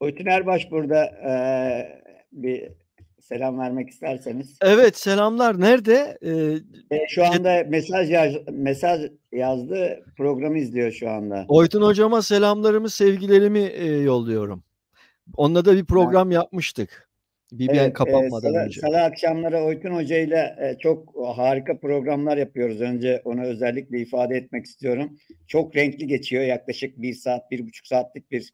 Oytun Erbaş burada e, bir selam vermek isterseniz. Evet selamlar. Nerede? Ee, e, şu anda mesaj yaz, mesaj yazdı. Programı izliyor şu anda. Oytun hocama selamlarımı, sevgilerimi e, yolluyorum. Onunla da bir program ha. yapmıştık. BBN evet, kapanmadan e, önce. Salı akşamları Oytun Hoca ile çok harika programlar yapıyoruz. Önce onu özellikle ifade etmek istiyorum. Çok renkli geçiyor. Yaklaşık bir saat, bir buçuk saatlik bir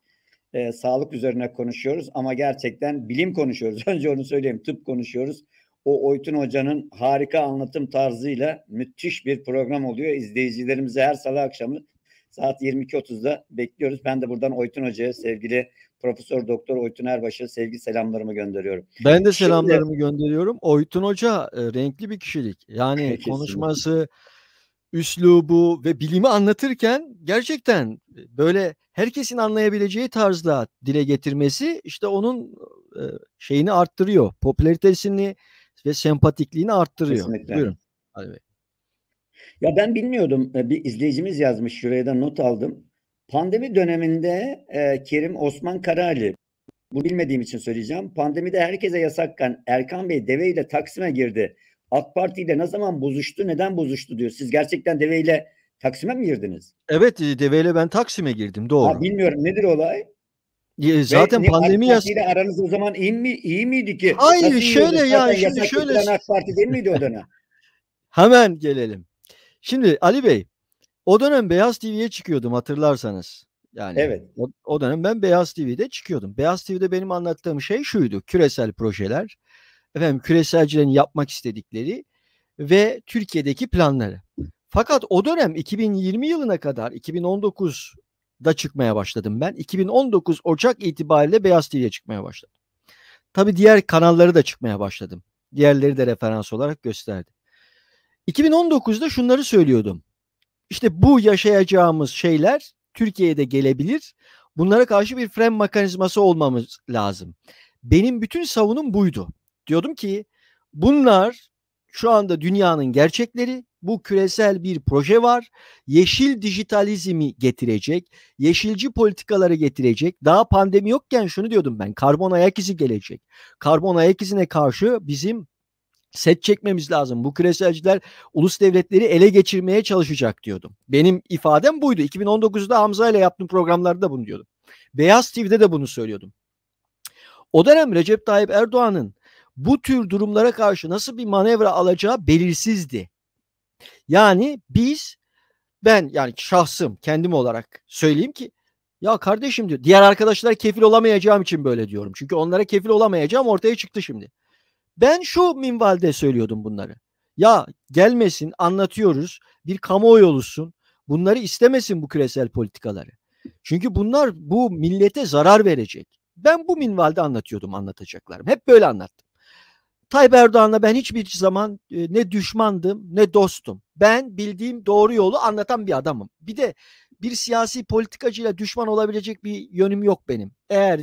e, sağlık üzerine konuşuyoruz ama gerçekten bilim konuşuyoruz. Önce onu söyleyeyim tıp konuşuyoruz. O Oytun Hoca'nın harika anlatım tarzıyla müthiş bir program oluyor. İzleyicilerimizi her salı akşamı saat 22.30'da bekliyoruz. Ben de buradan Oytun Hoca'ya sevgili Profesör Doktor Oytun Erbaş'a sevgi selamlarımı gönderiyorum. Ben de selamlarımı Şimdi, gönderiyorum. Oytun Hoca e, renkli bir kişilik. Yani konuşması üslubu ve bilimi anlatırken gerçekten e, böyle herkesin anlayabileceği tarzda dile getirmesi işte onun e, şeyini arttırıyor. Popülaritesini ve sempatikliğini arttırıyor. Kesinlikle. Buyurun. Hadi Bey. Ya ben bilmiyordum. E, bir izleyicimiz yazmış. Şuraya da not aldım. Pandemi döneminde Kerim Osman Karali bu bilmediğim için söyleyeceğim. Pandemide herkese yasakken Erkan Bey deveyle Taksim'e girdi. AK Parti ile ne zaman bozuştu, neden bozuştu diyor. Siz gerçekten deveyle Taksim'e mi girdiniz? Evet, e, deveyle ben Taksim'e girdim, doğru. Ha, bilmiyorum nedir olay? Ya, zaten Ve pandemi yas... aranız o zaman iyi mi iyi miydi ki? Hayır, Nasıl şöyle ya, Zaten şimdi şöyle. AK Parti değil miydi o dönem? Hemen gelelim. Şimdi Ali Bey, o dönem Beyaz TV'ye çıkıyordum hatırlarsanız. Yani evet. o, o dönem ben Beyaz TV'de çıkıyordum. Beyaz TV'de benim anlattığım şey şuydu. Küresel projeler, efendim küreselcilerin yapmak istedikleri ve Türkiye'deki planları. Fakat o dönem 2020 yılına kadar 2019'da çıkmaya başladım ben. 2019 Ocak itibariyle Beyaz TV'ye çıkmaya başladım. Tabi diğer kanalları da çıkmaya başladım. Diğerleri de referans olarak gösterdim. 2019'da şunları söylüyordum. İşte bu yaşayacağımız şeyler Türkiye'ye de gelebilir. Bunlara karşı bir fren mekanizması olmamız lazım. Benim bütün savunum buydu diyordum ki bunlar şu anda dünyanın gerçekleri. Bu küresel bir proje var. Yeşil dijitalizmi getirecek, yeşilci politikaları getirecek. Daha pandemi yokken şunu diyordum ben. Karbon ayak izi gelecek. Karbon ayak izine karşı bizim set çekmemiz lazım. Bu küreselciler ulus devletleri ele geçirmeye çalışacak diyordum. Benim ifadem buydu. 2019'da Hamza ile yaptığım programlarda bunu diyordum. Beyaz TV'de de bunu söylüyordum. O dönem Recep Tayyip Erdoğan'ın bu tür durumlara karşı nasıl bir manevra alacağı belirsizdi. Yani biz ben yani şahsım kendim olarak söyleyeyim ki ya kardeşim diyor diğer arkadaşlar kefil olamayacağım için böyle diyorum. Çünkü onlara kefil olamayacağım ortaya çıktı şimdi. Ben şu minvalde söylüyordum bunları. Ya gelmesin anlatıyoruz bir kamuoyu oluşsun. Bunları istemesin bu küresel politikaları. Çünkü bunlar bu millete zarar verecek. Ben bu minvalde anlatıyordum anlatacaklarım. Hep böyle anlattım. Tayyip Erdoğan'la ben hiçbir zaman e, ne düşmandım ne dostum. Ben bildiğim doğru yolu anlatan bir adamım. Bir de bir siyasi politikacıyla düşman olabilecek bir yönüm yok benim. Eğer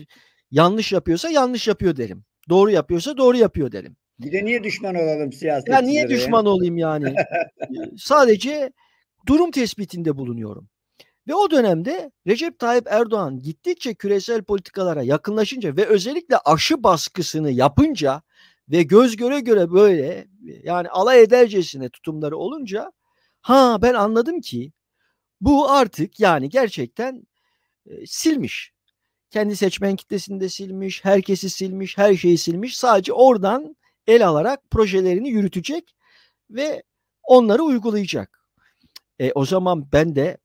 yanlış yapıyorsa yanlış yapıyor derim. Doğru yapıyorsa doğru yapıyor derim. Bir de niye düşman olalım siyasetçilere? Ya niye düşman olayım yani? E, sadece durum tespitinde bulunuyorum. Ve o dönemde Recep Tayyip Erdoğan gittikçe küresel politikalara yakınlaşınca ve özellikle aşı baskısını yapınca ve göz göre göre böyle yani alay edercesine tutumları olunca ha ben anladım ki bu artık yani gerçekten e, silmiş. Kendi seçmen kitlesini de silmiş, herkesi silmiş, her şeyi silmiş. Sadece oradan el alarak projelerini yürütecek ve onları uygulayacak. E, o zaman ben de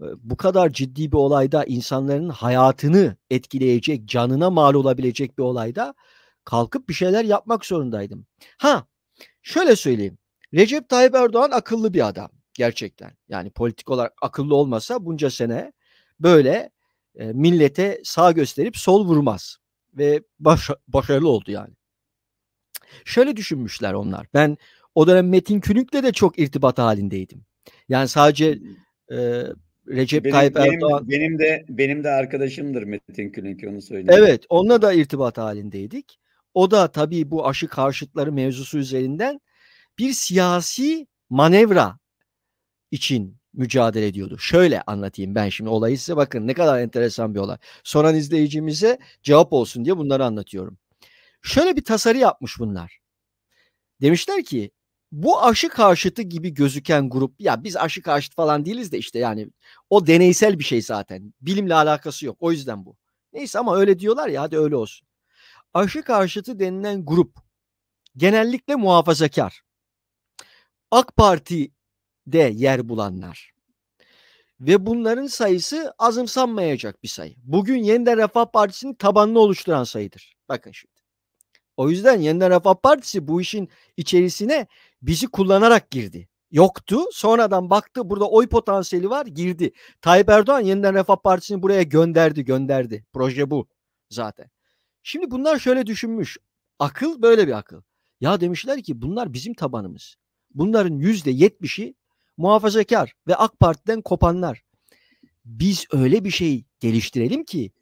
bu kadar ciddi bir olayda insanların hayatını etkileyecek, canına mal olabilecek bir olayda kalkıp bir şeyler yapmak zorundaydım. Ha şöyle söyleyeyim. Recep Tayyip Erdoğan akıllı bir adam gerçekten. Yani politik olarak akıllı olmasa bunca sene böyle e, millete sağ gösterip sol vurmaz ve baş, başarılı oldu yani. Şöyle düşünmüşler onlar. Ben o dönem Metin Külünk'le de çok irtibat halindeydim. Yani sadece e, Recep benim, Tayyip Erdoğan benim, benim de benim de arkadaşımdır Metin Külünk onu söyleyeyim. Evet, onunla da irtibat halindeydik. O da tabii bu aşı karşıtları mevzusu üzerinden bir siyasi manevra için mücadele ediyordu. Şöyle anlatayım ben şimdi olayı size bakın ne kadar enteresan bir olay. Soran izleyicimize cevap olsun diye bunları anlatıyorum. Şöyle bir tasarı yapmış bunlar. Demişler ki bu aşı karşıtı gibi gözüken grup ya biz aşı karşıtı falan değiliz de işte yani o deneysel bir şey zaten. Bilimle alakası yok. O yüzden bu. Neyse ama öyle diyorlar ya hadi öyle olsun aşı karşıtı denilen grup genellikle muhafazakar. AK Parti'de yer bulanlar ve bunların sayısı azımsanmayacak bir sayı. Bugün Yeniden Refah Partisi'nin tabanını oluşturan sayıdır. Bakın şimdi. O yüzden Yeniden Refah Partisi bu işin içerisine bizi kullanarak girdi. Yoktu. Sonradan baktı burada oy potansiyeli var girdi. Tayyip Erdoğan Yeniden Refah Partisi'ni buraya gönderdi gönderdi. Proje bu zaten. Şimdi bunlar şöyle düşünmüş. Akıl böyle bir akıl. Ya demişler ki bunlar bizim tabanımız. Bunların yüzde yetmişi muhafazakar ve AK Parti'den kopanlar. Biz öyle bir şey geliştirelim ki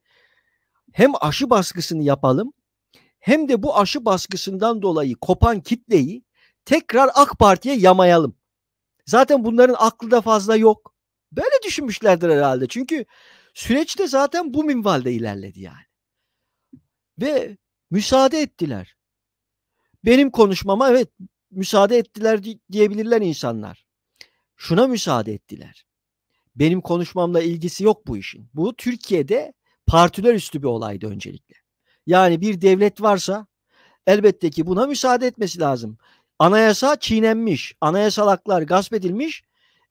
hem aşı baskısını yapalım hem de bu aşı baskısından dolayı kopan kitleyi tekrar AK Parti'ye yamayalım. Zaten bunların aklı da fazla yok. Böyle düşünmüşlerdir herhalde. Çünkü süreçte zaten bu minvalde ilerledi yani ve müsaade ettiler. Benim konuşmama evet müsaade ettiler diyebilirler insanlar. Şuna müsaade ettiler. Benim konuşmamla ilgisi yok bu işin. Bu Türkiye'de partiler üstü bir olaydı öncelikle. Yani bir devlet varsa elbette ki buna müsaade etmesi lazım. Anayasa çiğnenmiş, anayasalaklar haklar gasp edilmiş.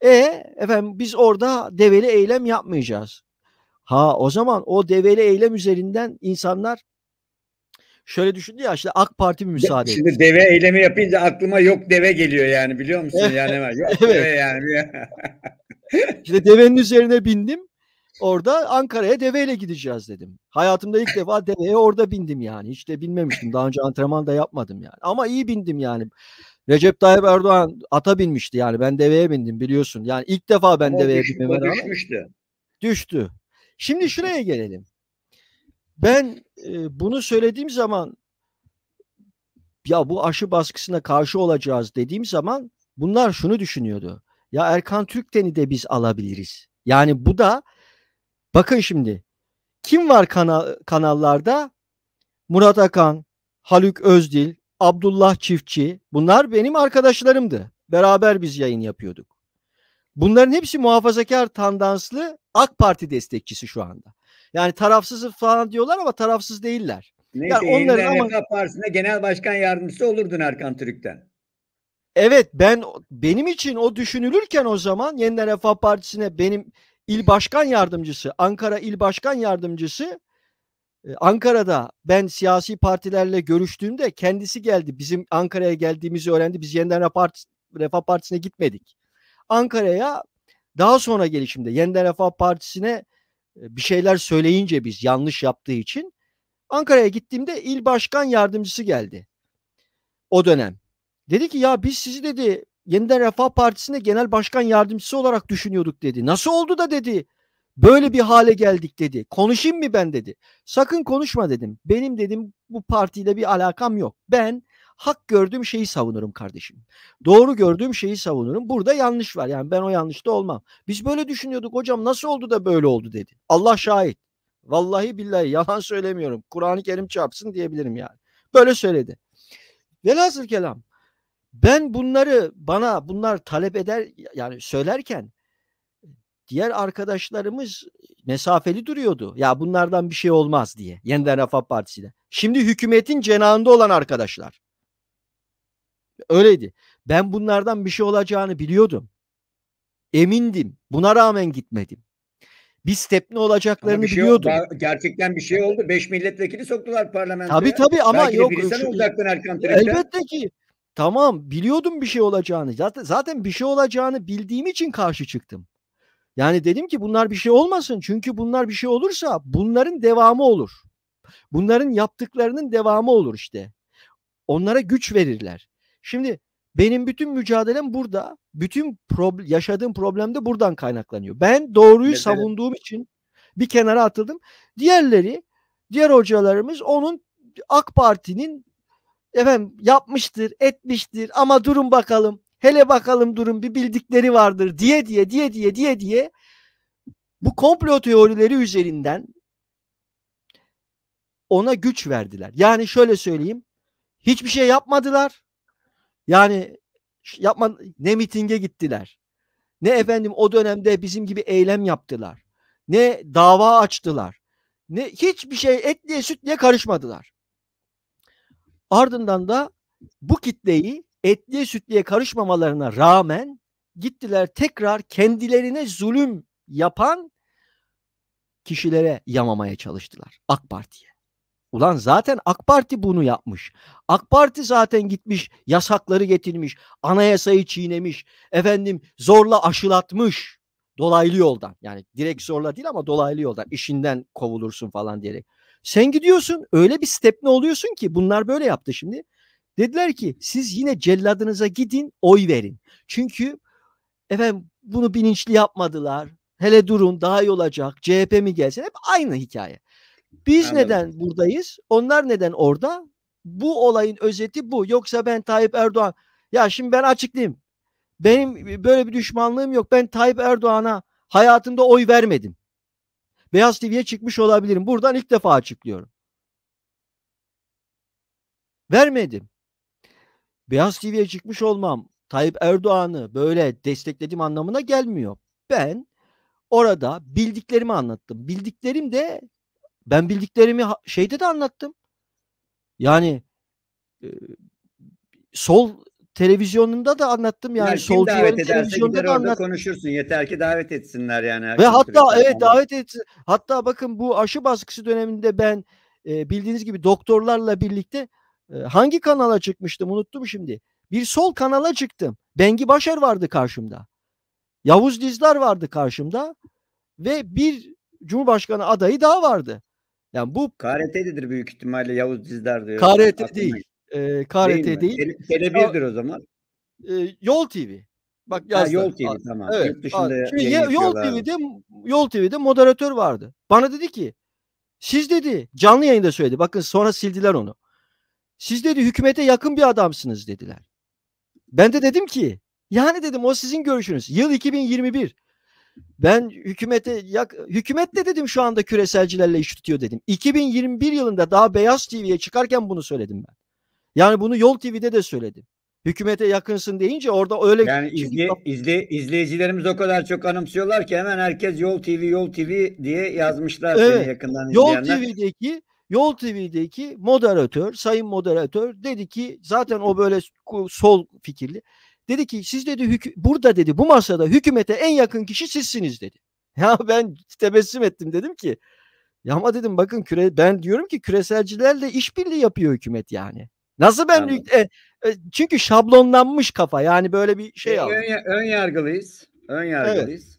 E efendim biz orada develi eylem yapmayacağız. Ha o zaman o develi eylem üzerinden insanlar şöyle düşündü ya işte AK Parti mi müsaade Şimdi etti? deve eylemi yapınca aklıma yok deve geliyor yani biliyor musun? Yani hemen yok evet. deve yani. işte devenin üzerine bindim. Orada Ankara'ya deveyle gideceğiz dedim. Hayatımda ilk defa deveye orada bindim yani. Hiç de binmemiştim. Daha önce antrenman da yapmadım yani. Ama iyi bindim yani. Recep Tayyip Erdoğan ata binmişti yani. Ben deveye bindim biliyorsun. Yani ilk defa ben o deveye bindim. Düşmüştü. Düştü. Şimdi şuraya gelelim. Ben e, bunu söylediğim zaman ya bu aşı baskısına karşı olacağız dediğim zaman bunlar şunu düşünüyordu. Ya Erkan Türkten'i de biz alabiliriz. Yani bu da bakın şimdi kim var kana, kanallarda? Murat Akan, Haluk Özdil, Abdullah Çiftçi bunlar benim arkadaşlarımdı. Beraber biz yayın yapıyorduk. Bunların hepsi muhafazakar tandanslı AK Parti destekçisi şu anda. Yani tarafsız falan diyorlar ama tarafsız değiller. Neyse yani onların ama... NFL Partisi'nde genel başkan yardımcısı olurdun Erkan Türk'ten. Evet ben benim için o düşünülürken o zaman Yeniden Refah Partisi'ne benim il başkan yardımcısı, Ankara il başkan yardımcısı e, Ankara'da ben siyasi partilerle görüştüğümde kendisi geldi. Bizim Ankara'ya geldiğimizi öğrendi. Biz Yeniden Refah, Partisi, Refah Partisi'ne gitmedik. Ankara'ya daha sonra gelişimde Yeniden Refah Partisi'ne bir şeyler söyleyince biz yanlış yaptığı için Ankara'ya gittiğimde il başkan yardımcısı geldi. O dönem. Dedi ki ya biz sizi dedi Yeniden Refah Partisi'nde genel başkan yardımcısı olarak düşünüyorduk dedi. Nasıl oldu da dedi böyle bir hale geldik dedi. Konuşayım mı ben dedi. Sakın konuşma dedim. Benim dedim bu partiyle bir alakam yok. Ben hak gördüğüm şeyi savunurum kardeşim. Doğru gördüğüm şeyi savunurum. Burada yanlış var. Yani ben o yanlışta olmam. Biz böyle düşünüyorduk hocam nasıl oldu da böyle oldu dedi. Allah şahit. Vallahi billahi yalan söylemiyorum. Kur'an-ı Kerim çarpsın diyebilirim yani. Böyle söyledi. Velhasıl kelam ben bunları bana bunlar talep eder yani söylerken diğer arkadaşlarımız mesafeli duruyordu. Ya bunlardan bir şey olmaz diye. Yeniden Refah Partisi'yle. Şimdi hükümetin cenahında olan arkadaşlar. Öyleydi. Ben bunlardan bir şey olacağını biliyordum. Emindim. Buna rağmen gitmedim. Biz tepne olacaklarını şey biliyordum. Oldu, gerçekten bir şey oldu. Beş milletvekili soktular parlamentoya. Tabii tabii ama Belki yok. Belki olacaktın Erkan Elbette ki. Tamam biliyordum bir şey olacağını. Zaten, zaten bir şey olacağını bildiğim için karşı çıktım. Yani dedim ki bunlar bir şey olmasın. Çünkü bunlar bir şey olursa bunların devamı olur. Bunların yaptıklarının devamı olur işte. Onlara güç verirler. Şimdi benim bütün mücadelem burada. Bütün problem, yaşadığım problem de buradan kaynaklanıyor. Ben doğruyu Mesela... savunduğum için bir kenara atıldım. Diğerleri, diğer hocalarımız onun AK Parti'nin efendim yapmıştır, etmiştir ama durun bakalım. Hele bakalım durun bir bildikleri vardır diye diye diye diye diye diye bu komplo teorileri üzerinden ona güç verdiler. Yani şöyle söyleyeyim. Hiçbir şey yapmadılar. Yani yapma ne mitinge gittiler. Ne efendim o dönemde bizim gibi eylem yaptılar. Ne dava açtılar. Ne hiçbir şey etliye sütliye karışmadılar. Ardından da bu kitleyi etliye sütliye karışmamalarına rağmen gittiler tekrar kendilerine zulüm yapan kişilere yamamaya çalıştılar AK Parti'ye. Ulan zaten AK Parti bunu yapmış. AK Parti zaten gitmiş yasakları getirmiş. Anayasayı çiğnemiş. Efendim zorla aşılatmış. Dolaylı yoldan yani direkt zorla değil ama dolaylı yoldan işinden kovulursun falan diyerek. Sen gidiyorsun öyle bir stepne oluyorsun ki bunlar böyle yaptı şimdi. Dediler ki siz yine celladınıza gidin oy verin. Çünkü efendim bunu bilinçli yapmadılar. Hele durun daha iyi olacak. CHP mi gelsin? Hep aynı hikaye. Biz Anladım. neden buradayız? Onlar neden orada? Bu olayın özeti bu. Yoksa ben Tayyip Erdoğan ya şimdi ben açıklayayım. Benim e, böyle bir düşmanlığım yok. Ben Tayyip Erdoğan'a hayatımda oy vermedim. Beyaz TV'ye çıkmış olabilirim. Buradan ilk defa açıklıyorum. Vermedim. Beyaz TV'ye çıkmış olmam Tayyip Erdoğan'ı böyle desteklediğim anlamına gelmiyor. Ben orada bildiklerimi anlattım. Bildiklerim de ben bildiklerimi şeyde de anlattım. Yani e, sol televizyonunda da anlattım yani yani solcuların televizyonunda da anlattım. konuşursun yeter ki davet etsinler yani. Ve hatta evet anladım. davet et. Hatta bakın bu aşı baskısı döneminde ben e, bildiğiniz gibi doktorlarla birlikte e, hangi kanala çıkmıştım unuttum şimdi. Bir sol kanala çıktım. Bengi Başar vardı karşımda. Yavuz Dizdar vardı karşımda ve bir Cumhurbaşkanı adayı daha vardı. Yani bu KRT'dir büyük ihtimalle Yavuz Dizdar diyor. KRT Aklıma. değil. E, KRT değil. değil. Tele1'dir o zaman. E, Yol TV. Bak yazdım. yol TV tamam. Evet. Yurt dışında Şimdi Yol TV'de Yol TV'de moderatör vardı. Bana dedi ki siz dedi canlı yayında söyledi. Bakın sonra sildiler onu. Siz dedi hükümete yakın bir adamsınız dediler. Ben de dedim ki yani dedim o sizin görüşünüz. Yıl 2021. Ben hükümete yak, hükümet de dedim şu anda küreselcilerle iş tutuyor dedim. 2021 yılında daha Beyaz TV'ye çıkarken bunu söyledim ben. Yani bunu Yol TV'de de söyledim. Hükümete yakınsın deyince orada öyle Yani izle, izle, izleyicilerimiz o kadar çok anımsıyorlar ki hemen herkes Yol TV Yol TV diye yazmışlar evet. seni yakından Yol izleyenler. Yol TV'deki Yol TV'deki moderatör, sayın moderatör dedi ki zaten o böyle sol fikirli. Dedi ki siz dedi hükü- burada dedi bu masada hükümete en yakın kişi sizsiniz dedi. Ya ben tebessüm ettim dedim ki ya ama dedim bakın küre ben diyorum ki küreselcilerle işbirliği yapıyor hükümet yani. Nasıl ben yani. e, e, çünkü şablonlanmış kafa yani böyle bir şey e, ön, ön yargılıyız. Ön yargılıyız. Evet.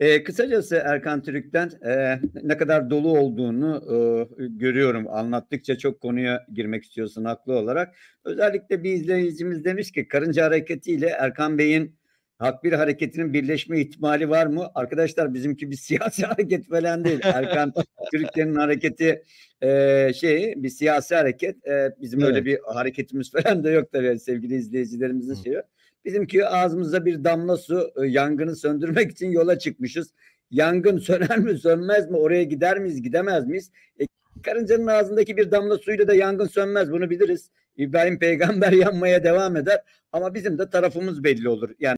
E, kısacası Erkan Türük'ten e, ne kadar dolu olduğunu e, görüyorum. Anlattıkça çok konuya girmek istiyorsun haklı olarak. Özellikle bir izleyicimiz demiş ki karınca hareketiyle Erkan Bey'in Hak bir hareketinin birleşme ihtimali var mı? Arkadaşlar bizimki bir siyasi hareket falan değil. Erkan Türklerin hareketi e, şey bir siyasi hareket. E, bizim evet. öyle bir hareketimiz falan da yok tabii sevgili izleyicilerimizin şeyi. Bizimki ağzımıza bir damla su e, yangını söndürmek için yola çıkmışız. Yangın söner mi sönmez mi oraya gider miyiz gidemez miyiz? E, karıncanın ağzındaki bir damla suyla da yangın sönmez bunu biliriz. İbrahim peygamber yanmaya devam eder ama bizim de tarafımız belli olur. Yani